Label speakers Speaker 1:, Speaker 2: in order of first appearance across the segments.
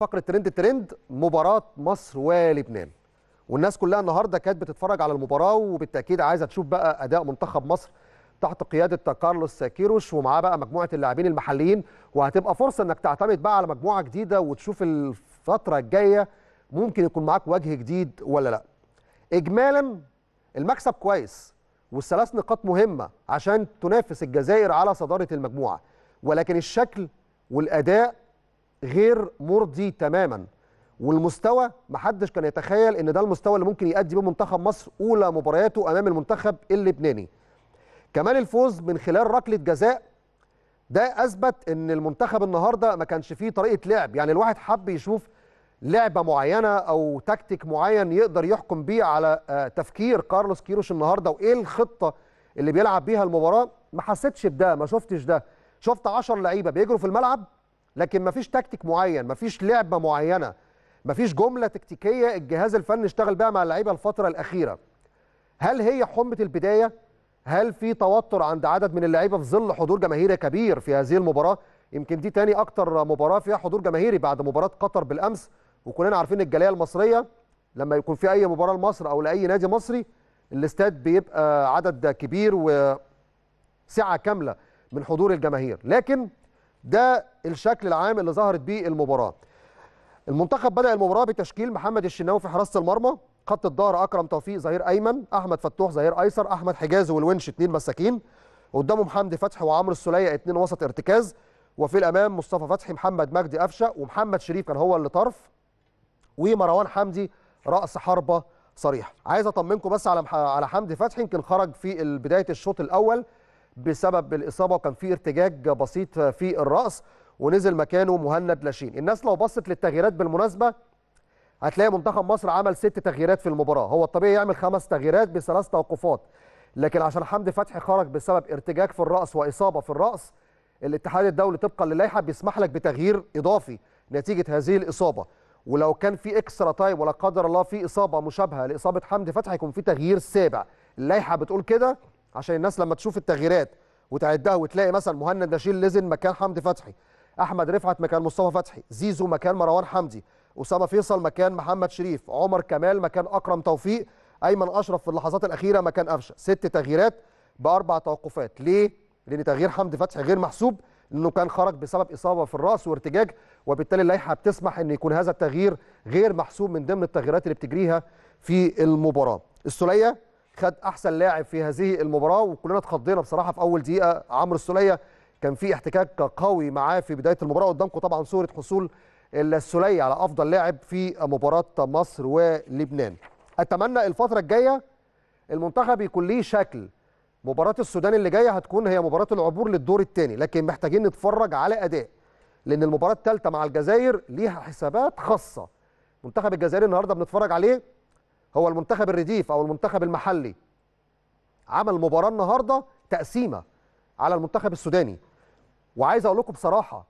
Speaker 1: فقرة ترند ترند مباراة مصر ولبنان والناس كلها النهارده كانت بتتفرج على المباراة وبالتأكيد عايزة تشوف بقى أداء منتخب مصر تحت قيادة كارلوس كيروش ومعاه بقى مجموعة اللاعبين المحليين وهتبقى فرصة إنك تعتمد بقى على مجموعة جديدة وتشوف الفترة الجاية ممكن يكون معاك وجه جديد ولا لا. إجمالا المكسب كويس والثلاث نقاط مهمة عشان تنافس الجزائر على صدارة المجموعة ولكن الشكل والأداء غير مرضي تماما والمستوى محدش كان يتخيل ان ده المستوى اللي ممكن يؤدي به منتخب مصر اولى مبارياته امام المنتخب اللبناني كمان الفوز من خلال ركله جزاء ده اثبت ان المنتخب النهارده ما كانش فيه طريقه لعب يعني الواحد حب يشوف لعبه معينه او تكتيك معين يقدر يحكم بيه على آه، تفكير كارلوس كيروش النهارده وايه الخطه اللي بيلعب بيها المباراه ما حسيتش بده ما شفتش ده شفت 10 لعيبه بيجروا في الملعب لكن مفيش تكتيك معين مفيش لعبه معينه مفيش جمله تكتيكيه الجهاز الفني اشتغل بها مع اللعيبه الفتره الاخيره هل هي حمه البدايه هل في توتر عند عدد من اللعيبه في ظل حضور جماهيري كبير في هذه المباراه يمكن دي تاني اكتر مباراه فيها حضور جماهيري بعد مباراه قطر بالامس وكلنا عارفين الجاليه المصريه لما يكون في اي مباراه لمصر او لاي نادي مصري الاستاد بيبقى عدد كبير وسعه كامله من حضور الجماهير لكن ده الشكل العام اللي ظهرت بيه المباراه المنتخب بدا المباراه بتشكيل محمد الشناوي في حراسه المرمى خط الظهر اكرم توفيق ظهير ايمن احمد فتوح ظهير ايسر احمد حجازي والونش اثنين مساكين قدامهم حمدي فتحي وعمرو السليه اثنين وسط ارتكاز وفي الامام مصطفى فتحي محمد مجدي قفشه ومحمد شريف كان هو اللي طرف ومروان حمدي راس حربه صريح عايز اطمنكم بس على على حمدي فتحي يمكن خرج في بدايه الشوط الاول بسبب الاصابه وكان في ارتجاج بسيط في الراس ونزل مكانه مهند لاشين الناس لو بصت للتغييرات بالمناسبه هتلاقي منتخب مصر عمل ست تغييرات في المباراه هو الطبيعي يعمل خمس تغييرات بثلاث توقفات لكن عشان حمدي فتحي خرج بسبب ارتجاج في الراس واصابه في الراس الاتحاد الدولي طبقا للائحه بيسمح لك بتغيير اضافي نتيجه هذه الاصابه ولو كان في اكسترا تايم ولا قدر الله في اصابه مشابهه لاصابه حمدي فتحي يكون في تغيير سابع اللائحه بتقول كده عشان الناس لما تشوف التغييرات وتعدها وتلاقي مثلا مهند نشيل لزن مكان حمدي فتحي احمد رفعت مكان مصطفى فتحي زيزو مكان مروان حمدي اسامه فيصل مكان محمد شريف عمر كمال مكان اكرم توفيق ايمن اشرف في اللحظات الاخيره مكان قفشه ست تغييرات باربع توقفات ليه لان تغيير حمدي فتحي غير محسوب لانه كان خرج بسبب اصابه في الراس وارتجاج وبالتالي اللائحه بتسمح ان يكون هذا التغيير غير محسوب من ضمن التغييرات اللي بتجريها في المباراه السليه خد احسن لاعب في هذه المباراه وكلنا اتخضينا بصراحه في اول دقيقه عمرو السوليه كان في احتكاك قوي معاه في بدايه المباراه قدامكم طبعا صوره حصول السوليه على افضل لاعب في مباراه مصر ولبنان اتمنى الفتره الجايه المنتخب يكون ليه شكل مباراه السودان اللي جايه هتكون هي مباراه العبور للدور الثاني لكن محتاجين نتفرج على اداء لان المباراه الثالثه مع الجزائر ليها حسابات خاصه منتخب الجزائر النهارده بنتفرج عليه هو المنتخب الرديف او المنتخب المحلي عمل مباراه النهارده تقسيمه على المنتخب السوداني وعايز اقول لكم بصراحه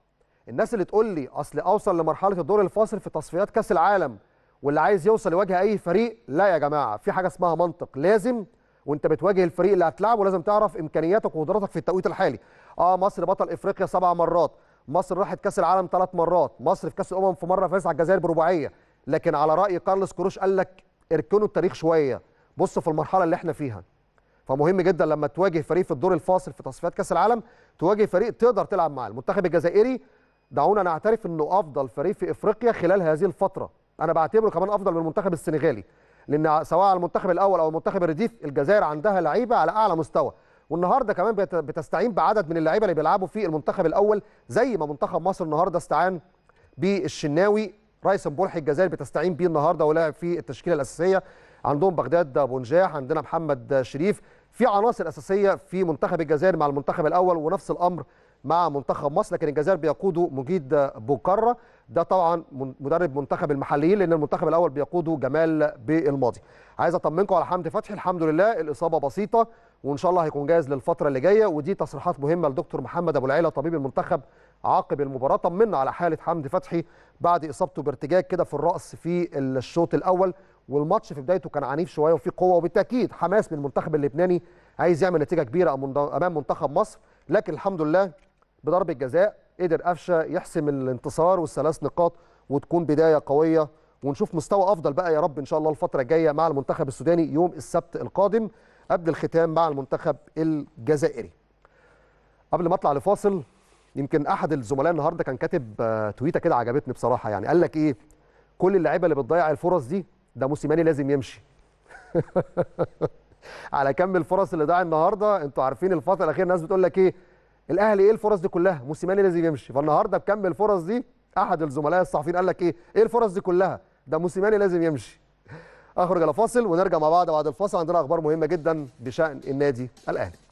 Speaker 1: الناس اللي تقول لي اصل اوصل لمرحله الدور الفاصل في تصفيات كاس العالم واللي عايز يوصل يواجه اي فريق لا يا جماعه في حاجه اسمها منطق لازم وانت بتواجه الفريق اللي هتلعبه لازم تعرف امكانياتك وقدراتك في التوقيت الحالي اه مصر بطل افريقيا سبع مرات مصر راحت كاس العالم ثلاث مرات مصر في كاس الامم في مره فاز على الجزائر برباعيه لكن على راي كارلوس كروش قال لك اركنوا التاريخ شويه بصوا في المرحله اللي احنا فيها فمهم جدا لما تواجه فريق في الدور الفاصل في تصفيات كاس العالم تواجه فريق تقدر تلعب معاه المنتخب الجزائري دعونا نعترف انه افضل فريق في افريقيا خلال هذه الفتره انا بعتبره كمان افضل من المنتخب السنغالي لان سواء على المنتخب الاول او المنتخب الرديف الجزائر عندها لعيبه على اعلى مستوى والنهارده كمان بتستعين بعدد من اللعيبه اللي بيلعبوا في المنتخب الاول زي ما منتخب مصر النهارده استعان بالشناوي رئيس بورحي الجزائر بتستعين بيه النهارده ولاعب في التشكيله الاساسيه عندهم بغداد بونجاح عندنا محمد شريف في عناصر اساسيه في منتخب الجزائر مع المنتخب الاول ونفس الامر مع منتخب مصر لكن الجزائر بيقوده مجيد بوكره ده طبعا مدرب منتخب المحليين لان المنتخب الاول بيقوده جمال بالماضي عايز اطمنكم على حمدي فتحي الحمد لله الاصابه بسيطه وان شاء الله هيكون جاهز للفتره اللي جايه ودي تصريحات مهمه لدكتور محمد ابو العيله طبيب المنتخب عقب المباراه طمنا على حاله حمدي فتحي بعد اصابته بارتجاج كده في الراس في الشوط الاول والماتش في بدايته كان عنيف شويه وفي قوه وبالتاكيد حماس من المنتخب اللبناني عايز يعمل نتيجه كبيره امام منتخب مصر لكن الحمد لله بضربه جزاء قدر قفشه يحسم الانتصار والثلاث نقاط وتكون بدايه قويه ونشوف مستوى افضل بقى يا رب ان شاء الله الفتره الجايه مع المنتخب السوداني يوم السبت القادم قبل الختام مع المنتخب الجزائري قبل ما اطلع لفاصل يمكن احد الزملاء النهارده كان كاتب آه، تويته كده عجبتني بصراحه يعني قال لك ايه كل اللعيبه اللي بتضيع الفرص دي ده موسيماني لازم يمشي على كم الفرص اللي ضاع النهارده انتوا عارفين الفتره الاخيره الناس بتقول لك ايه الاهلي ايه الفرص دي كلها موسيماني لازم يمشي فالنهارده بكم الفرص دي احد الزملاء الصحفيين قال لك ايه ايه الفرص دي كلها ده موسيماني لازم يمشي اخرج الى فاصل ونرجع مع بعض بعد الفاصل عندنا اخبار مهمه جدا بشان النادي الاهلي